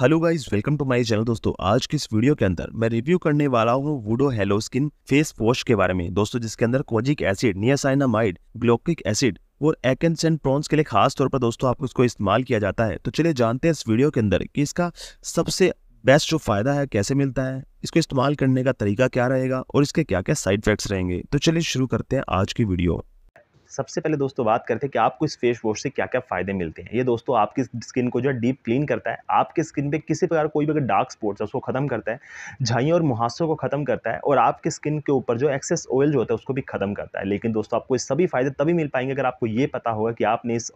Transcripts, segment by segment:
hello guys welcome to my channel दोस्तों आज की इस वीडियो के अंदर मैं रिव्यू करने वाला हूँ वुडो हेलो स्किन फेस वॉश के बारे में दोस्तों जिसके अंदर kojic acid niacinamide glycolic acid और एकेंस एंड प्रॉन्स के लिए खास तौर पर दोस्तों आपको इसको इस्तेमाल किया जाता है तो चलिए जानते हैं इस वीडियो के अंदर कि इसका सबसे बेस्ट जो फायदा है कैसे मिलता है इसको इस्तेमाल करने का तरीका क्या रहेगा और इसके क्या क्या साइड इफेक्ट्स रहेंगे तो चलिए शुरू करते हैं आज की वीडियो सबसे पहले दोस्तों बात करते हैं कि आपको इस फेस वॉश से क्या क्या फ़ायदे मिलते हैं ये दोस्तों आपकी स्किन को जो है डीप क्लीन करता है आपके स्किन पे किसी प्रकार कोई भी अगर डार्क स्पॉट्स है उसको ख़त्म करता है झाइयों और मुहासों को ख़त्म करता है और आपके स्किन के ऊपर जो एक्सेस ऑयल जो होता है उसको भी ख़त्म करता है लेकिन दोस्तों आपको सभी फ़ायदे तभी मिल पाएंगे अगर आपको ये पता होगा कि आपने इस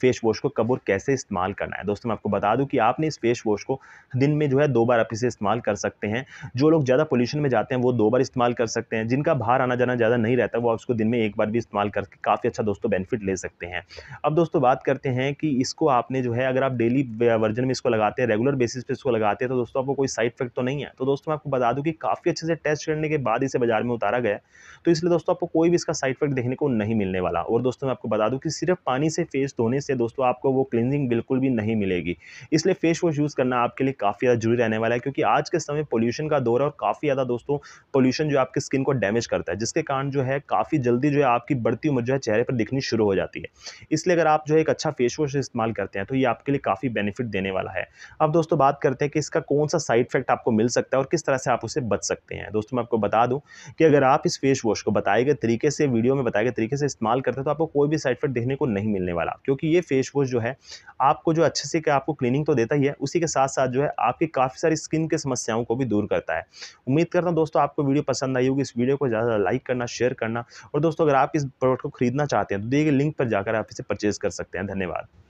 फेस वॉश को कब और कैसे इस्तेमाल करना है दोस्तों मैं आपको बता दूँ कि आपने इस फेस वॉश को दिन में जो है दो बार आप इसे इस्तेमाल कर सकते हैं जो लोग ज़्यादा पोल्यूशन में जाते हैं वो दो बार इस्तेमाल कर सकते हैं जिनका बाहर आना जाना ज़्यादा नहीं रहता वो उसको दिन में एक बार भी इस्तेमाल करके काफ़ी अच्छा दोस्तों बेनिफिट ले सकते हैं अब दोस्तों बात करते हैं कि इसको आपने जो है अगर आप डेली वर्जन में इसको लगाते हैं रेगुलर बेसिस पर इसको लगाते हैं तो दोस्तों आपको कोई साइड इफेक्ट तो नहीं है तो दोस्तों मैं आपको बता दूँ कि काफ़ी अच्छे से टेस्ट करने के बाद इसे बाजार में उतारा गया तो इसलिए दोस्तों आपको कोई भी इसका साइड इफेक्ट देखने को नहीं मिलने वाला और दोस्तों मैं आपको बता दूँ कि सिर्फ पानी से फेस धोने से दोस्तों आपको वो क्लिनजिंग बिल्कुल भी नहीं मिलेगी इसलिए फेस वॉश यूज़ करना आपके लिए काफ़ी ज़्यादा जरूरी रहने वाला है क्योंकि आज के समय पोल्यूशन का दौर है और काफ़ी ज़्यादा दोस्तों पोल्यूशन जो आपकी स्किन को डैमेज करता है जिसके कारण जो है काफ़ी जल्दी जो है आपकी बढ़ती उम्र जो है चेहरे पर दिखनी शुरू हो जाती है इसलिए अगर आप जो है एक अच्छा फेस वॉश इस्तेमाल करते हैं तो ये आपके लिए काफ़ी बेनिफिट देने वाला है अब दोस्तों बात करते हैं कि इसका कौन सा साइड इफेक्ट आपको मिल सकता है और किस तरह से आप उसे बच सकते हैं दोस्तों मैं आपको बता दूँ कि अगर आप इस फेस वॉश को बताए गए तरीके से वीडियो में बताए गए तरीके से इस्तेमाल करते हैं तो आपको कोई भी साइड इफेक्ट देखने को नहीं मिलने वाला क्योंकि ये फेस वॉश जो है आपको जो अच्छे से आपको क्लीनिंग तो देता ही है उसी के साथ साथ जो है आपकी काफ़ी सारी स्किन की समस्याओं को भी दूर करता है उम्मीद करता हूँ दोस्तों आपको वीडियो पसंद आई होगी इस वीडियो को ज़्यादा लाइक करना शेयर करना और दोस्तों अगर आप इस प्रोडक्ट को खरीदना चाहते हैं तो दिए गए लिंक पर जाकर आप इसे परचेज़ कर सकते हैं धन्यवाद